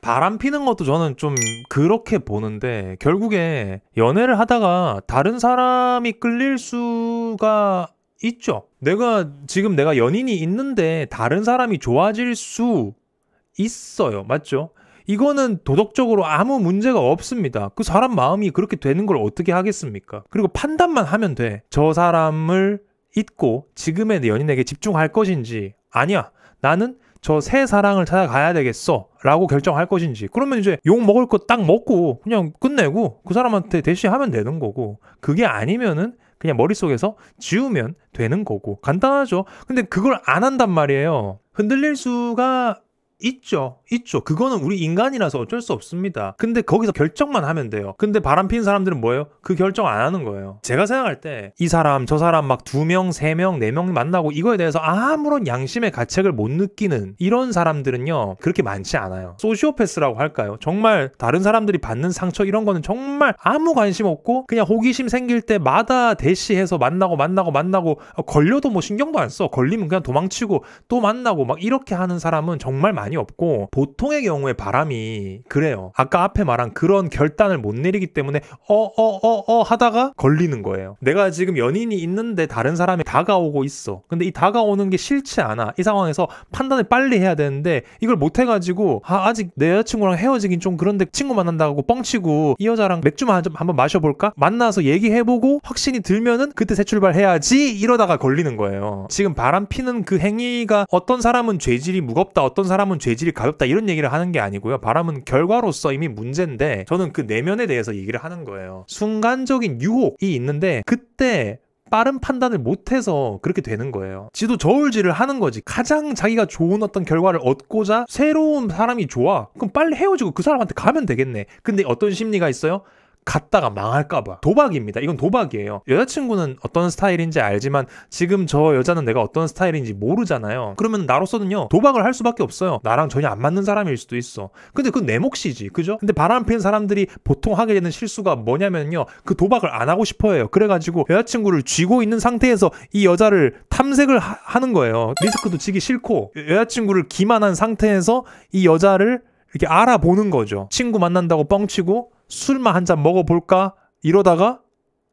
바람 피는 것도 저는 좀 그렇게 보는데 결국에 연애를 하다가 다른 사람이 끌릴 수가 있죠. 내가 지금 내가 연인이 있는데 다른 사람이 좋아질 수 있어요. 맞죠? 이거는 도덕적으로 아무 문제가 없습니다. 그 사람 마음이 그렇게 되는 걸 어떻게 하겠습니까? 그리고 판단만 하면 돼. 저 사람을 잊고 지금의 내 연인에게 집중할 것인지 아니야. 나는 저새 사랑을 찾아가야 되겠어 라고 결정할 것인지 그러면 이제 욕 먹을 거 딱 먹고 그냥 끝내고 그 사람한테 대시하면 되는 거고 그게 아니면은 그냥 머릿속에서 지우면 되는 거고 간단하죠 근데 그걸 안 한단 말이에요 흔들릴 수가 있죠. 있죠. 그거는 우리 인간이라서 어쩔 수 없습니다. 근데 거기서 결정만 하면 돼요. 근데 바람 피는 사람들은 뭐예요? 그 결정 안 하는 거예요. 제가 생각할 때 이 사람, 저 사람 막 두 명, 세 명, 네 명 만나고 이거에 대해서 아무런 양심의 가책을 못 느끼는 이런 사람들은요. 그렇게 많지 않아요. 소시오패스라고 할까요? 정말 다른 사람들이 받는 상처 이런 거는 정말 아무 관심 없고 그냥 호기심 생길 때마다 대시해서 만나고 만나고 만나고 어, 걸려도 뭐 신경도 안 써. 걸리면 그냥 도망치고 또 만나고 막 이렇게 하는 사람은 정말 많이 많이 없고 보통의 경우에 바람이 그래요. 아까 앞에 말한 그런 결단을 못 내리기 때문에 어어어어 어, 어, 어 하다가 걸리는 거예요. 내가 지금 연인이 있는데 다른 사람이 다가오고 있어. 근데 이 다가오는 게 싫지 않아. 이 상황에서 판단을 빨리 해야 되는데 이걸 못 해가지고 아, 아직 내 여자친구랑 헤어지긴 좀 그런데 친구 만난다고 뻥치고 이 여자랑 맥주만 한 번 마셔볼까? 만나서 얘기해보고 확신이 들면은 그때 새 출발해야지 이러다가 걸리는 거예요. 지금 바람 피는 그 행위가 어떤 사람은 죄질이 무겁다, 어떤 사람은 죄질이 가볍다 이런 얘기를 하는 게 아니고요. 바람은 결과로서 이미 문제인데 저는 그 내면에 대해서 얘기를 하는 거예요. 순간적인 유혹이 있는데 그때 빠른 판단을 못해서 그렇게 되는 거예요. 지도 저울질을 하는 거지. 가장 자기가 좋은 어떤 결과를 얻고자 새로운 사람이 좋아. 그럼 빨리 헤어지고 그 사람한테 가면 되겠네. 근데 어떤 심리가 있어요? 갔다가 망할까봐. 도박입니다. 이건 도박이에요. 여자친구는 어떤 스타일인지 알지만 지금 저 여자는 내가 어떤 스타일인지 모르잖아요. 그러면 나로서는요, 도박을 할 수밖에 없어요. 나랑 전혀 안 맞는 사람일 수도 있어. 근데 그건 내 몫이지. 그죠? 근데 바람 피는 사람들이 보통 하게 되는 실수가 뭐냐면요. 그 도박을 안 하고 싶어 해요. 그래가지고 여자친구를 쥐고 있는 상태에서 이 여자를 탐색을 하, 는 거예요. 리스크도 지기 싫고 여자친구를 기만한 상태에서 이 여자를 이렇게 알아보는 거죠. 친구 만난다고 뻥치고 술만 한 잔 먹어볼까? 이러다가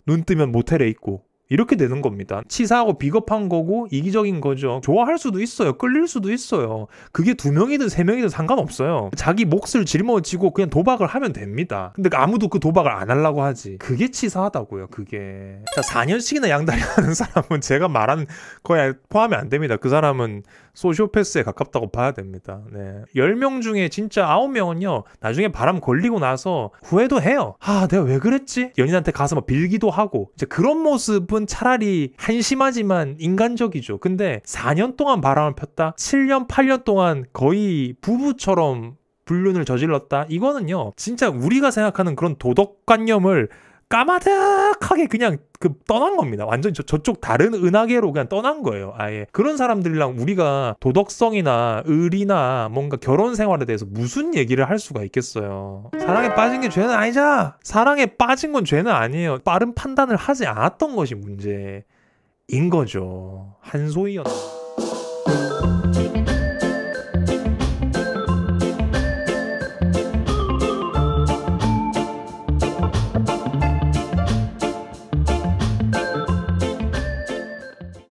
눈 뜨면 모텔에 있고 이렇게 되는 겁니다. 치사하고 비겁한 거고 이기적인 거죠. 좋아할 수도 있어요. 끌릴 수도 있어요. 그게 두 명이든 세 명이든 상관없어요. 자기 몫을 짊어지고 그냥 도박을 하면 됩니다. 근데 아무도 그 도박을 안 하려고 하지. 그게 치사하다고요. 그게. 자, 4년씩이나 양다리 하는 사람은 제가 말한 거에 포함이 안 됩니다. 그 사람은 소시오패스에 가깝다고 봐야 됩니다. 네. 10명 중에 진짜 9명은요. 나중에 바람 걸리고 나서 후회도 해요. 아, 내가 왜 그랬지? 연인한테 가서 막 빌기도 하고. 이제 그런 모습은 모습 차라리 한심하지만 인간적이죠. 근데 4년 동안 바람을 폈다? 7년, 8년 동안 거의 부부처럼 불륜을 저질렀다? 이거는요, 진짜 우리가 생각하는 그런 도덕관념을 까마득하게 그냥 그 떠난 겁니다. 완전히 저, 저쪽 다른 은하계로 그냥 떠난 거예요. 아예 그런 사람들이랑 우리가 도덕성이나 의리나 뭔가 결혼 생활에 대해서 무슨 얘기를 할 수가 있겠어요. 사랑에 빠진 게 죄는 아니자. 사랑에 빠진 건 죄는 아니에요. 빠른 판단을 하지 않았던 것이 문제인 거죠. 한소희였나.